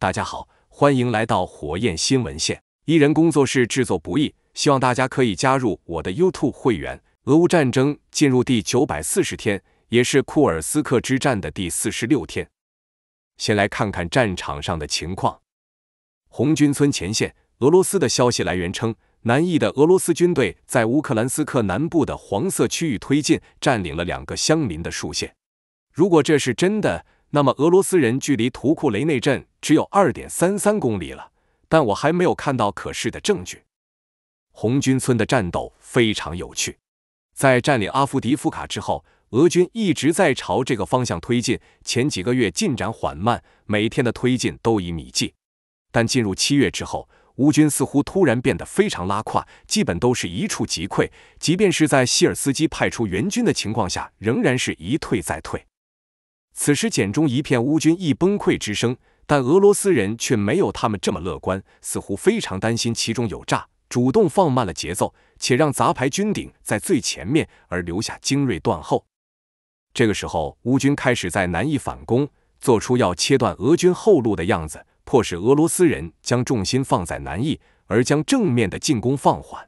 大家好，欢迎来到火焰新闻线。一人工作室制作不易，希望大家可以加入我的 YouTube 会员。俄乌战争进入第九百四十天，也是库尔斯克之战的第四十六天。先来看看战场上的情况。红军村前线，俄罗斯的消息来源称，南翼的俄罗斯军队在乌克兰斯克南部的黄色区域推进，占领了两个相邻的竖线。如果这是真的，那么，俄罗斯人距离图库雷内镇只有二点三三公里了，但我还没有看到可视的证据。红军村的战斗非常有趣。在占领阿夫迪夫卡之后，俄军一直在朝这个方向推进。前几个月进展缓慢，每天的推进都以米计。但进入七月之后，乌军似乎突然变得非常拉胯，基本都是一触即溃。即便是在希尔斯基派出援军的情况下，仍然是一退再退。此时，简中一片乌军一崩溃之声，但俄罗斯人却没有他们这么乐观，似乎非常担心其中有诈，主动放慢了节奏，且让杂牌军顶在最前面，而留下精锐断后。这个时候，乌军开始在南翼反攻，做出要切断俄军后路的样子，迫使俄罗斯人将重心放在南翼，而将正面的进攻放缓。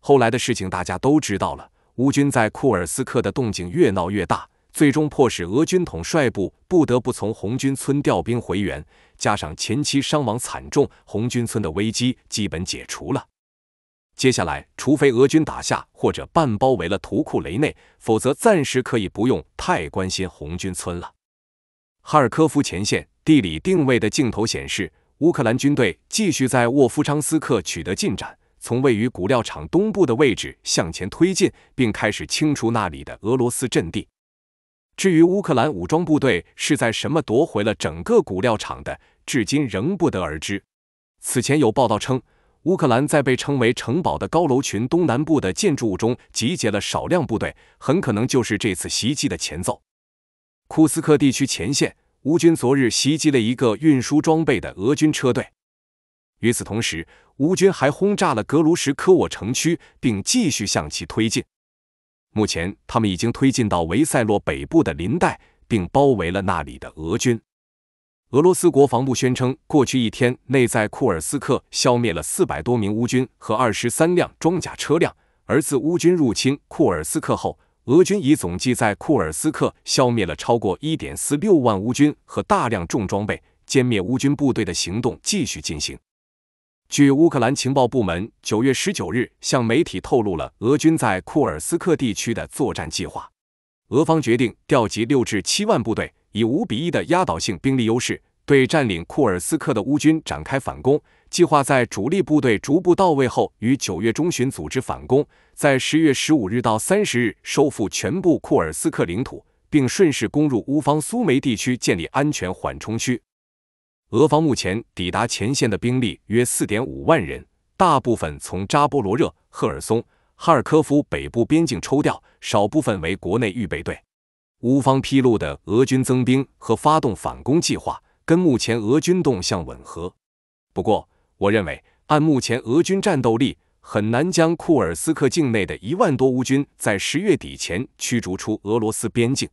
后来的事情大家都知道了，乌军在库尔斯克的动静越闹越大。最终迫使俄军统帅部不得不从红军村调兵回援，加上前期伤亡惨重，红军村的危机基本解除了。接下来，除非俄军打下或者半包围了图库雷内，否则暂时可以不用太关心红军村了。哈尔科夫前线地理定位的镜头显示，乌克兰军队继续在沃夫昌斯克取得进展，从位于古料厂东部的位置向前推进，并开始清除那里的俄罗斯阵地。至于乌克兰武装部队是在什么夺回了整个古料厂的，至今仍不得而知。此前有报道称，乌克兰在被称为“城堡”的高楼群东南部的建筑物中集结了少量部队，很可能就是这次袭击的前奏。库斯克地区前线，乌军昨日袭击了一个运输装备的俄军车队。与此同时，乌军还轰炸了格鲁什科沃城区，并继续向其推进。目前，他们已经推进到维塞洛北部的林带，并包围了那里的俄军。俄罗斯国防部宣称，过去一天内在库尔斯克消灭了四百多名乌军和二十三辆装甲车辆。而自乌军入侵库尔斯克后，俄军已总计在库尔斯克消灭了超过一点四六万乌军和大量重装备。歼灭乌军部队的行动继续进行。据乌克兰情报部门九月十九日向媒体透露了俄军在库尔斯克地区的作战计划。俄方决定调集六至七万部队，以五比一的压倒性兵力优势，对占领库尔斯克的乌军展开反攻。计划在主力部队逐步到位后，于九月中旬组织反攻，在十月十五日到三十日收复全部库尔斯克领土，并顺势攻入乌方苏梅地区，建立安全缓冲区。俄方目前抵达前线的兵力约四点五万人，大部分从扎波罗热、赫尔松、哈尔科夫北部边境抽调，少部分为国内预备队。乌方披露的俄军增兵和发动反攻计划，跟目前俄军动向吻合。不过，我认为按目前俄军战斗力，很难将库尔斯克境内的一万多乌军在十月底前驱逐出俄罗斯边境。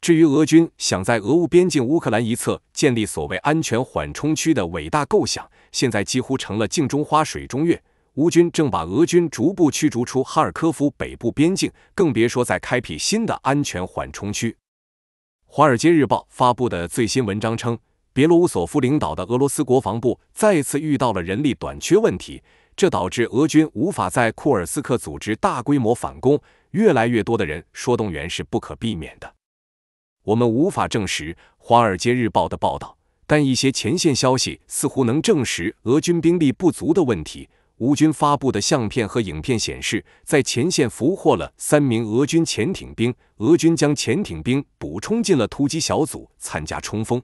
至于俄军想在俄乌边境乌克兰一侧建立所谓安全缓冲区的伟大构想，现在几乎成了镜中花水中月。乌军正把俄军逐步驱逐出哈尔科夫北部边境，更别说再开辟新的安全缓冲区。《华尔街日报》发布的最新文章称，别罗乌索夫领导的俄罗斯国防部再次遇到了人力短缺问题，这导致俄军无法在库尔斯克组织大规模反攻。越来越多的人说，动员是不可避免的。我们无法证实《华尔街日报》的报道，但一些前线消息似乎能证实俄军兵力不足的问题。乌军发布的相片和影片显示，在前线俘获了三名俄军潜艇兵，俄军将潜艇兵补充进了突击小组参加冲锋。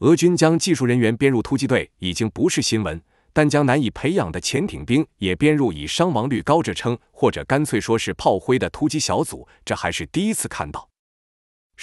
俄军将技术人员编入突击队已经不是新闻，但将难以培养的潜艇兵也编入以伤亡率高著称，或者干脆说是炮灰的突击小组，这还是第一次看到。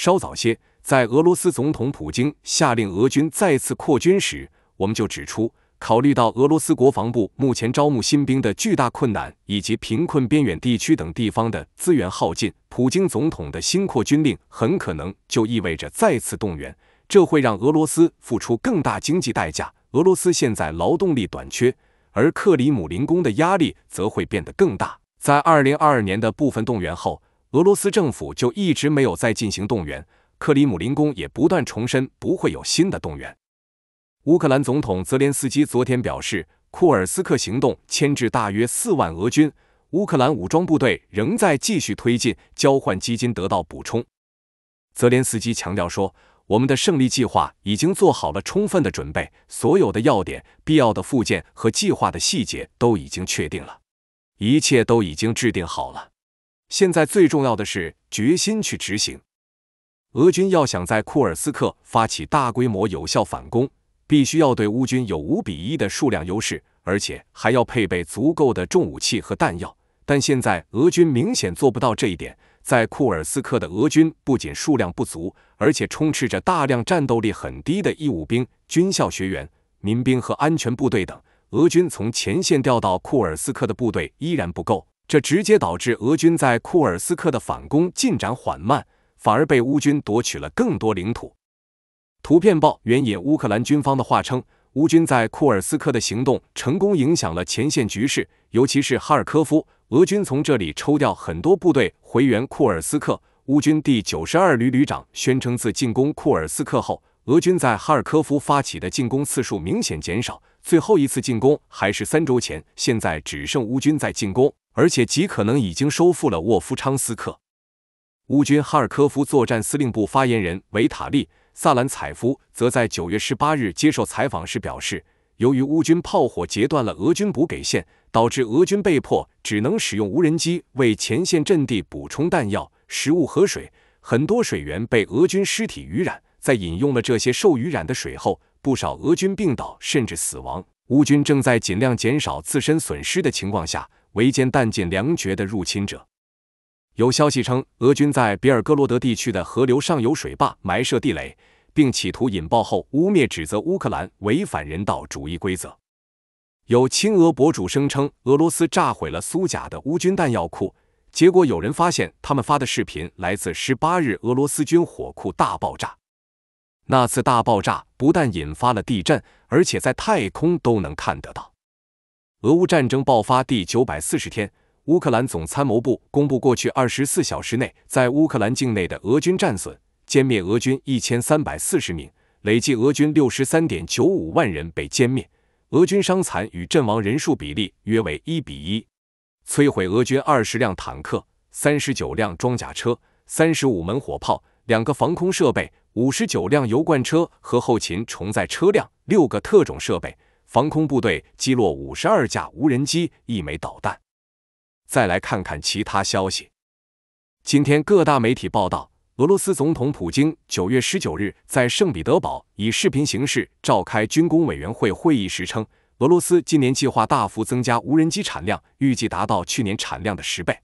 稍早些，在俄罗斯总统普京下令俄军再次扩军时，我们就指出，考虑到俄罗斯国防部目前招募新兵的巨大困难，以及贫困边远地区等地方的资源耗尽，普京总统的新扩军令很可能就意味着再次动员，这会让俄罗斯付出更大经济代价。俄罗斯现在劳动力短缺，而克里姆林宫的压力则会变得更大。在二零二二年的部分动员后。俄罗斯政府就一直没有再进行动员，克里姆林宫也不断重申不会有新的动员。乌克兰总统泽连斯基昨天表示，库尔斯克行动牵制大约四万俄军，乌克兰武装部队仍在继续推进，交换基金得到补充。泽连斯基强调说：“我们的胜利计划已经做好了充分的准备，所有的要点、必要的附件和计划的细节都已经确定了，一切都已经制定好了。”现在最重要的是决心去执行。俄军要想在库尔斯克发起大规模有效反攻，必须要对乌军有五比一的数量优势，而且还要配备足够的重武器和弹药。但现在俄军明显做不到这一点。在库尔斯克的俄军不仅数量不足，而且充斥着大量战斗力很低的义务兵、军校学员、民兵和安全部队等。俄军从前线调到库尔斯克的部队依然不够。这直接导致俄军在库尔斯克的反攻进展缓慢，反而被乌军夺取了更多领土。图片报援引乌克兰军方的话称，乌军在库尔斯克的行动成功影响了前线局势，尤其是哈尔科夫，俄军从这里抽调很多部队回援库尔斯克。乌军第九十二旅旅长宣称，自进攻库尔斯克后，俄军在哈尔科夫发起的进攻次数明显减少，最后一次进攻还是三周前，现在只剩乌军在进攻。而且极可能已经收复了沃夫昌斯克。乌军哈尔科夫作战司令部发言人维塔利·萨兰采夫则在九月十八日接受采访时表示，由于乌军炮火截断了俄军补给线，导致俄军被迫只能使用无人机为前线阵地补充弹药、食物和水。很多水源被俄军尸体淤染，在饮用了这些受淤染的水后，不少俄军病倒甚至死亡。乌军正在尽量减少自身损失的情况下。围歼弹尽粮绝的入侵者。有消息称，俄军在比尔哥罗德地区的河流上游水坝埋设地雷，并企图引爆后污蔑指责乌克兰违反人道主义规则。有亲俄博主声称，俄罗斯炸毁了苏贾的乌军弹药库，结果有人发现他们发的视频来自十八日俄罗斯军火库大爆炸。那次大爆炸不但引发了地震，而且在太空都能看得到。俄乌战争爆发第九百四十天，乌克兰总参谋部公布过去二十四小时内在乌克兰境内的俄军战损：歼灭俄军一千三百四十名，累计俄军六十三点九五万人被歼灭。俄军伤残与阵亡人数比例约为一比一。摧毁俄军二十辆坦克、三十九辆装甲车、三十五门火炮、两个防空设备、五十九辆油罐车和后勤重载车辆、六个特种设备。防空部队击落五十二架无人机，一枚导弹。再来看看其他消息。今天各大媒体报道，俄罗斯总统普京九月十九日在圣彼得堡以视频形式召开军工委员会会议时称，俄罗斯今年计划大幅增加无人机产量，预计达到去年产量的十倍。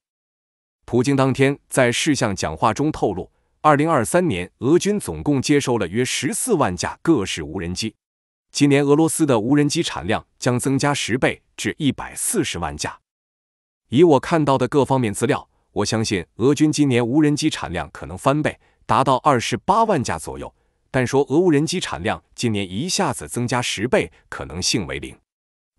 普京当天在事项讲话中透露，二零二三年俄军总共接收了约十四万架各式无人机。今年俄罗斯的无人机产量将增加十倍至一百四十万架。以我看到的各方面资料，我相信俄军今年无人机产量可能翻倍，达到二十八万架左右。但说俄无人机产量今年一下子增加十倍，可能性为零。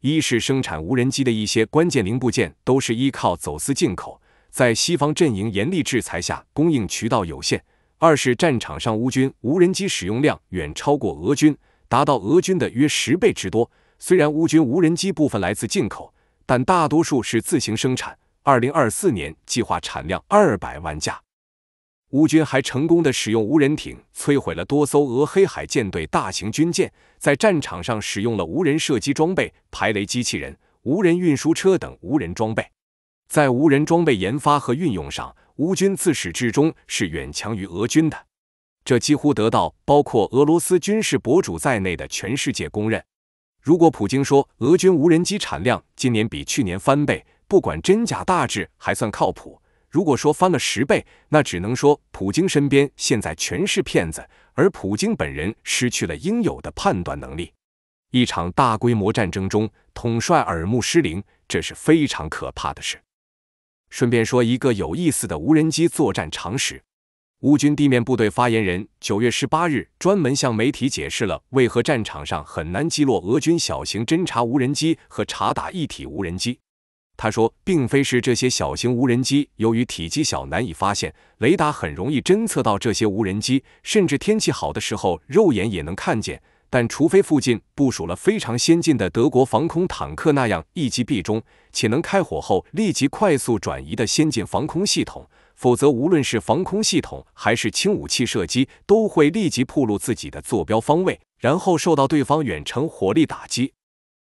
一是生产无人机的一些关键零部件都是依靠走私进口，在西方阵营严厉制裁下，供应渠道有限；二是战场上乌军无人机使用量远超过俄军。达到俄军的约十倍之多。虽然乌军无人机部分来自进口，但大多数是自行生产。2024年计划产量200万架。乌军还成功地使用无人艇摧毁了多艘俄黑海舰队大型军舰，在战场上使用了无人射击装备、排雷机器人、无人运输车等无人装备。在无人装备研发和运用上，乌军自始至终是远强于俄军的。这几乎得到包括俄罗斯军事博主在内的全世界公认。如果普京说俄军无人机产量今年比去年翻倍，不管真假，大致还算靠谱。如果说翻了十倍，那只能说普京身边现在全是骗子，而普京本人失去了应有的判断能力。一场大规模战争中，统帅耳目失灵，这是非常可怕的事。顺便说一个有意思的无人机作战常识。乌军地面部队发言人九月十八日专门向媒体解释了为何战场上很难击落俄军小型侦察无人机和察打一体无人机。他说，并非是这些小型无人机由于体积小难以发现，雷达很容易侦测到这些无人机，甚至天气好的时候肉眼也能看见。但除非附近部署了非常先进的德国防空坦克那样一击必中，且能开火后立即快速转移的先进防空系统。否则，无论是防空系统还是轻武器射击，都会立即暴露自己的坐标方位，然后受到对方远程火力打击。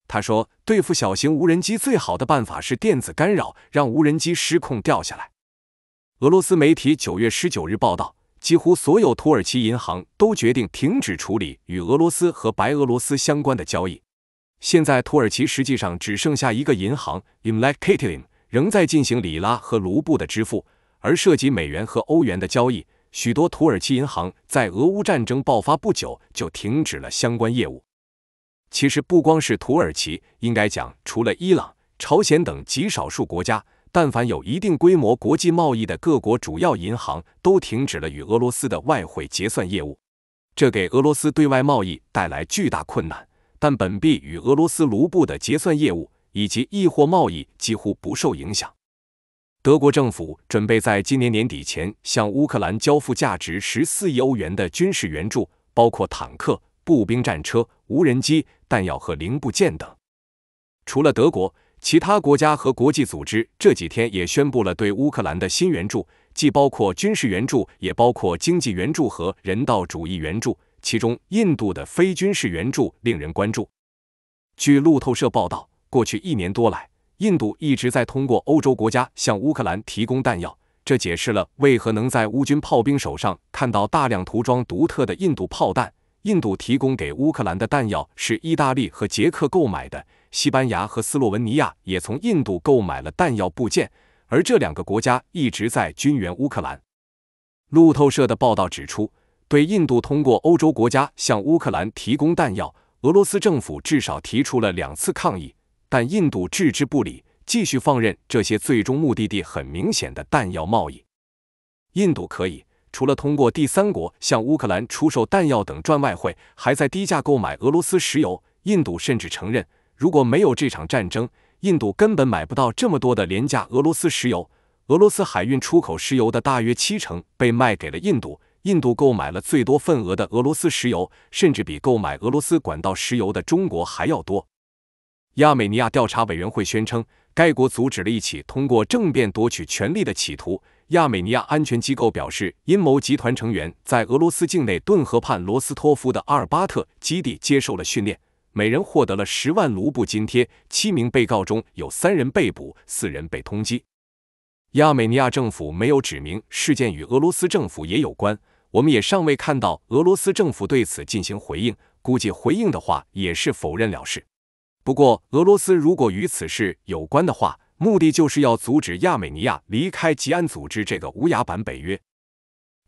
他说，对付小型无人机最好的办法是电子干扰，让无人机失控掉下来。俄罗斯媒体九月十九日报道，几乎所有土耳其银行都决定停止处理与俄罗斯和白俄罗斯相关的交易。现在，土耳其实际上只剩下一个银行 Imlekitim 仍在进行里拉和卢布的支付。而涉及美元和欧元的交易，许多土耳其银行在俄乌战争爆发不久就停止了相关业务。其实不光是土耳其，应该讲除了伊朗、朝鲜等极少数国家，但凡有一定规模国际贸易的各国主要银行都停止了与俄罗斯的外汇结算业务。这给俄罗斯对外贸易带来巨大困难，但本币与俄罗斯卢布的结算业务以及易货贸易几乎不受影响。德国政府准备在今年年底前向乌克兰交付价值十四亿欧元的军事援助，包括坦克、步兵战车、无人机、弹药和零部件等。除了德国，其他国家和国际组织这几天也宣布了对乌克兰的新援助，既包括军事援助，也包括经济援助和人道主义援助。其中，印度的非军事援助令人关注。据路透社报道，过去一年多来，印度一直在通过欧洲国家向乌克兰提供弹药，这解释了为何能在乌军炮兵手上看到大量涂装独特的印度炮弹。印度提供给乌克兰的弹药是意大利和捷克购买的，西班牙和斯洛文尼亚也从印度购买了弹药部件，而这两个国家一直在军援乌克兰。路透社的报道指出，对印度通过欧洲国家向乌克兰提供弹药，俄罗斯政府至少提出了两次抗议。但印度置之不理，继续放任这些最终目的地很明显的弹药贸易。印度可以除了通过第三国向乌克兰出售弹药等赚外汇，还在低价购买俄罗斯石油。印度甚至承认，如果没有这场战争，印度根本买不到这么多的廉价俄罗斯石油。俄罗斯海运出口石油的大约七成被卖给了印度，印度购买了最多份额的俄罗斯石油，甚至比购买俄罗斯管道石油的中国还要多。亚美尼亚调查委员会宣称，该国阻止了一起通过政变夺取权力的企图。亚美尼亚安全机构表示，阴谋集团成员在俄罗斯境内顿河畔罗斯托夫的阿尔巴特基地接受了训练，每人获得了十万卢布津贴。七名被告中有三人被捕，四人被通缉。亚美尼亚政府没有指明事件与俄罗斯政府也有关，我们也尚未看到俄罗斯政府对此进行回应，估计回应的话也是否认了事。不过，俄罗斯如果与此事有关的话，目的就是要阻止亚美尼亚离开吉安组织这个无牙版北约。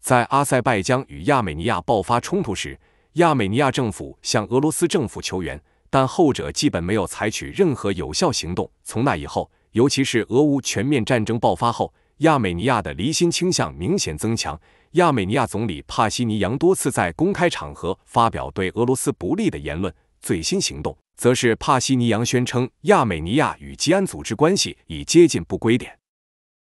在阿塞拜疆与亚美尼亚爆发冲突时，亚美尼亚政府向俄罗斯政府求援，但后者基本没有采取任何有效行动。从那以后，尤其是俄乌全面战争爆发后，亚美尼亚的离心倾向明显增强。亚美尼亚总理帕西尼扬多次在公开场合发表对俄罗斯不利的言论。最新行动。则是帕西尼扬宣称亚美尼亚与吉安组织关系已接近不归点。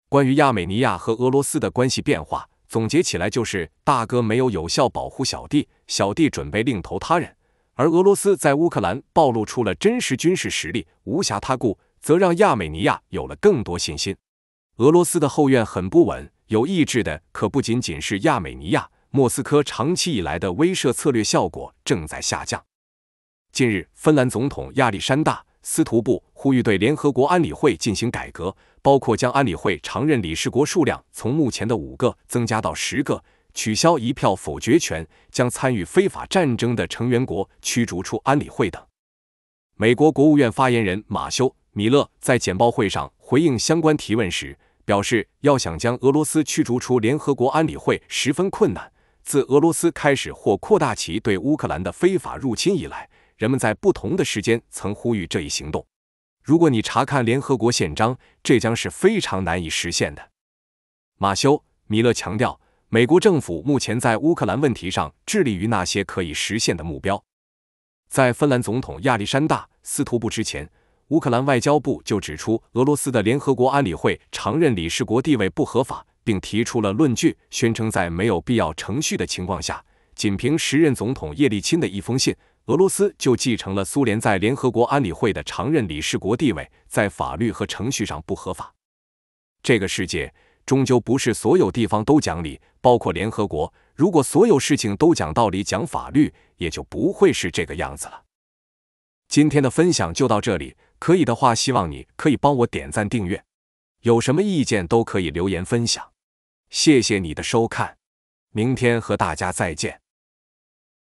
关于亚美尼亚和俄罗斯的关系变化，总结起来就是大哥没有有效保护小弟，小弟准备另投他人。而俄罗斯在乌克兰暴露出了真实军事实力，无暇他顾，则让亚美尼亚有了更多信心。俄罗斯的后院很不稳，有意志的可不仅仅是亚美尼亚。莫斯科长期以来的威慑策略效果正在下降。近日，芬兰总统亚历山大·斯图布呼吁对联合国安理会进行改革，包括将安理会常任理事国数量从目前的五个增加到十个，取消一票否决权，将参与非法战争的成员国驱逐出安理会等。美国国务院发言人马修·米勒在简报会上回应相关提问时表示：“要想将俄罗斯驱逐出联合国安理会十分困难。自俄罗斯开始或扩大其对乌克兰的非法入侵以来，”人们在不同的时间曾呼吁这一行动。如果你查看联合国宪章，这将是非常难以实现的。马修·米勒强调，美国政府目前在乌克兰问题上致力于那些可以实现的目标。在芬兰总统亚历山大·斯图布之前，乌克兰外交部就指出，俄罗斯的联合国安理会常任理事国地位不合法，并提出了论据，宣称在没有必要程序的情况下，仅凭时任总统叶利钦的一封信。俄罗斯就继承了苏联在联合国安理会的常任理事国地位，在法律和程序上不合法。这个世界终究不是所有地方都讲理，包括联合国。如果所有事情都讲道理、讲法律，也就不会是这个样子了。今天的分享就到这里，可以的话希望你可以帮我点赞、订阅，有什么意见都可以留言分享。谢谢你的收看，明天和大家再见。